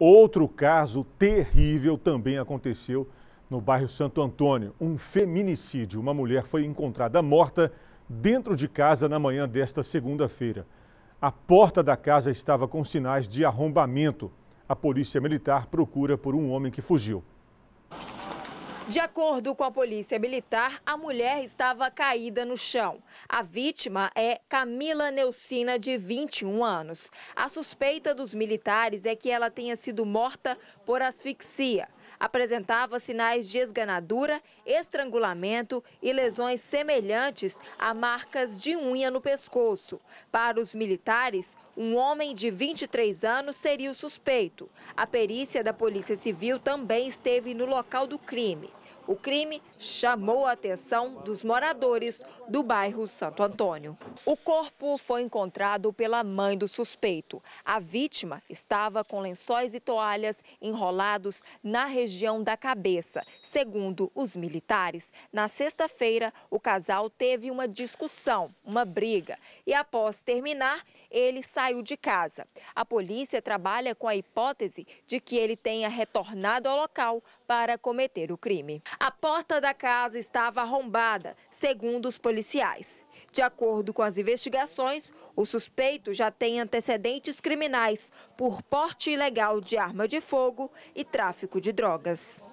Outro caso terrível também aconteceu no bairro Santo Antônio. Um feminicídio. Uma mulher foi encontrada morta dentro de casa na manhã desta segunda-feira. A porta da casa estava com sinais de arrombamento. A polícia militar procura por um homem que fugiu. De acordo com a polícia militar, a mulher estava caída no chão. A vítima é Camila Neucina, de 21 anos. A suspeita dos militares é que ela tenha sido morta por asfixia apresentava sinais de esganadura, estrangulamento e lesões semelhantes a marcas de unha no pescoço. Para os militares, um homem de 23 anos seria o suspeito. A perícia da Polícia Civil também esteve no local do crime. O crime chamou a atenção dos moradores do bairro Santo Antônio. O corpo foi encontrado pela mãe do suspeito. A vítima estava com lençóis e toalhas enrolados na região da cabeça, segundo os militares. Na sexta-feira, o casal teve uma discussão, uma briga, e após terminar, ele saiu de casa. A polícia trabalha com a hipótese de que ele tenha retornado ao local para cometer o crime. A porta da casa estava arrombada, segundo os policiais. De acordo com as investigações, o suspeito já tem antecedentes criminais por porte ilegal de arma de fogo e tráfico de drogas.